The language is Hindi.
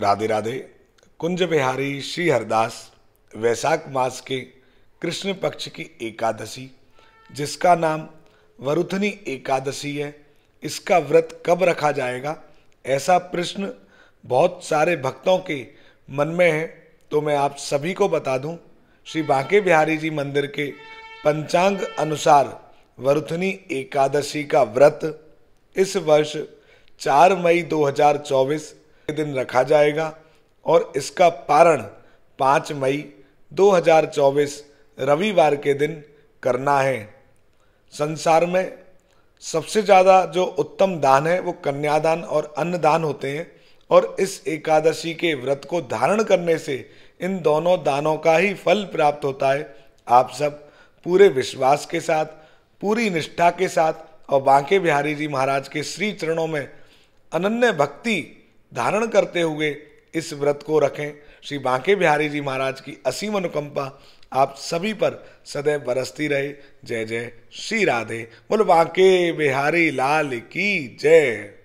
राधे राधे कुंज बिहारी श्री हरदास वैशाख मास के कृष्ण पक्ष की एकादशी जिसका नाम वरुथनी एकादशी है इसका व्रत कब रखा जाएगा ऐसा प्रश्न बहुत सारे भक्तों के मन में है तो मैं आप सभी को बता दूं श्री बांके बिहारी जी मंदिर के पंचांग अनुसार वरुथनी एकादशी का व्रत इस वर्ष 4 मई 2024 दिन रखा जाएगा और इसका पारण 5 मई 2024 रविवार के दिन करना है संसार में सबसे ज़्यादा जो उत्तम दान है वो कन्यादान और अन्नदान होते हैं और इस एकादशी के व्रत को धारण करने से इन दोनों दानों का ही फल प्राप्त होता है आप सब पूरे विश्वास के साथ पूरी निष्ठा के साथ और बांके बिहारी जी महाराज के श्री चरणों में अनन्य भक्ति धारण करते हुए इस व्रत को रखें श्री बांके बिहारी जी महाराज की असीम अनुकंपा आप सभी पर सदैव बरसती रहे जय जय श्री राधे बोल बांके बिहारी लाल की जय